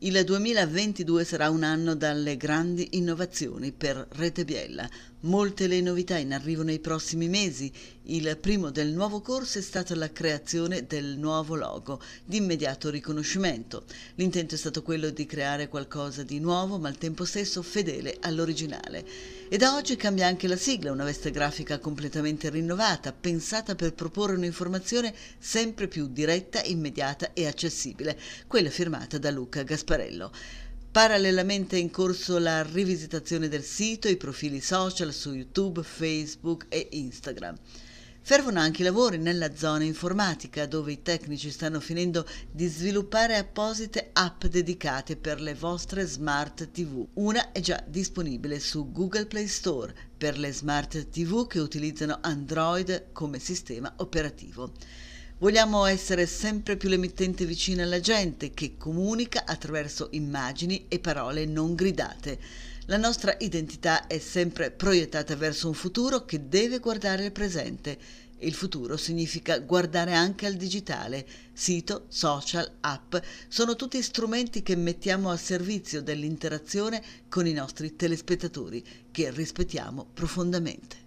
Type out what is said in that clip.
Il 2022 sarà un anno dalle grandi innovazioni per Rete Biella. Molte le novità in arrivo nei prossimi mesi. Il primo del nuovo corso è stata la creazione del nuovo logo, di immediato riconoscimento. L'intento è stato quello di creare qualcosa di nuovo, ma al tempo stesso fedele all'originale. E da oggi cambia anche la sigla, una veste grafica completamente rinnovata, pensata per proporre un'informazione sempre più diretta, immediata e accessibile, quella firmata da Luca Gasparini. Gasparello. Parallelamente è in corso la rivisitazione del sito, i profili social su YouTube, Facebook e Instagram. Fervono anche i lavori nella zona informatica, dove i tecnici stanno finendo di sviluppare apposite app dedicate per le vostre smart TV. Una è già disponibile su Google Play Store per le smart TV che utilizzano Android come sistema operativo. Vogliamo essere sempre più l'emittente vicina alla gente che comunica attraverso immagini e parole non gridate. La nostra identità è sempre proiettata verso un futuro che deve guardare il presente. Il futuro significa guardare anche al digitale. Sito, social, app sono tutti strumenti che mettiamo a servizio dell'interazione con i nostri telespettatori, che rispettiamo profondamente.